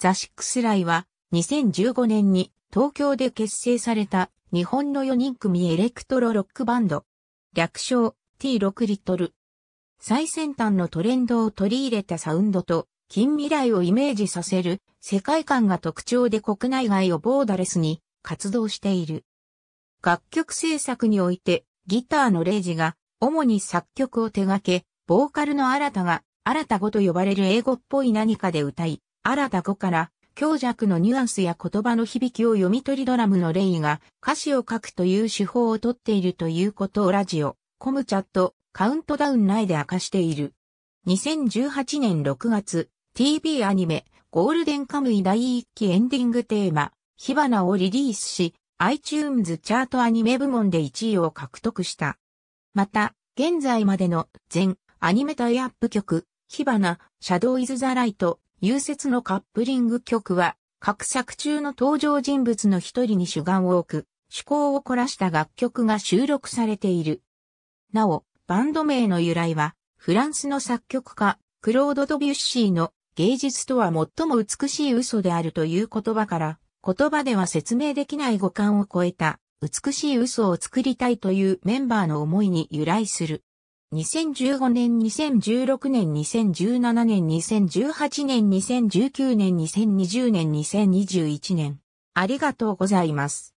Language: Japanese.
ザ・シックス・ライは2015年に東京で結成された日本の4人組エレクトロロックバンド。略称 T6 リットル。最先端のトレンドを取り入れたサウンドと近未来をイメージさせる世界観が特徴で国内外をボーダレスに活動している。楽曲制作においてギターのレイジが主に作曲を手掛け、ボーカルの新たが新た語と呼ばれる英語っぽい何かで歌い、新た語から強弱のニュアンスや言葉の響きを読み取りドラムのレイが歌詞を書くという手法をとっているということをラジオ、コムチャット、カウントダウン内で明かしている。2018年6月、TV アニメ、ゴールデンカムイ第1期エンディングテーマ、火花をリリースし、iTunes チャートアニメ部門で1位を獲得した。また、現在までの全アニメタイアップ曲、火花、シャドウイズ・ザ・ライト、融雪のカップリング曲は、各作中の登場人物の一人に主眼を置く、趣向を凝らした楽曲が収録されている。なお、バンド名の由来は、フランスの作曲家、クロード・ドビュッシーの芸術とは最も美しい嘘であるという言葉から、言葉では説明できない五感を超えた美しい嘘を作りたいというメンバーの思いに由来する。2015年、2016年、2017年、2018年、2019年、2020年、2021年。ありがとうございます。